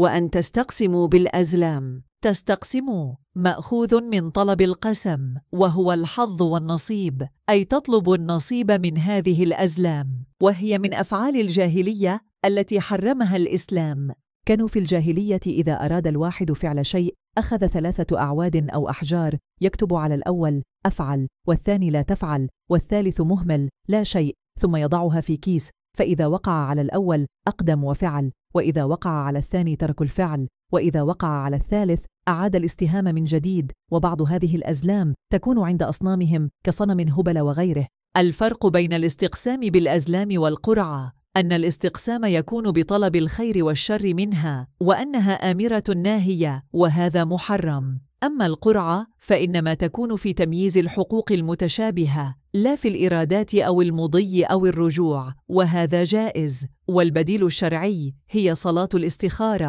وأن تستقسموا بالأزلام تستقسموا ماخوذ من طلب القسم وهو الحظ والنصيب اي تطلب النصيب من هذه الازلام وهي من افعال الجاهليه التي حرمها الاسلام كانوا في الجاهليه اذا اراد الواحد فعل شيء اخذ ثلاثه اعواد او احجار يكتب على الاول افعل والثاني لا تفعل والثالث مهمل لا شيء ثم يضعها في كيس فإذا وقع على الأول أقدم وفعل، وإذا وقع على الثاني ترك الفعل، وإذا وقع على الثالث أعاد الاستهام من جديد، وبعض هذه الأزلام تكون عند أصنامهم كصنم هبل وغيره. الفرق بين الاستقسام بالأزلام والقرعة أن الاستقسام يكون بطلب الخير والشر منها، وأنها آمرة ناهية، وهذا محرم. أما القرعة فإنما تكون في تمييز الحقوق المتشابهة لا في الإرادات أو المضي أو الرجوع، وهذا جائز، والبديل الشرعي هي صلاة الاستخارة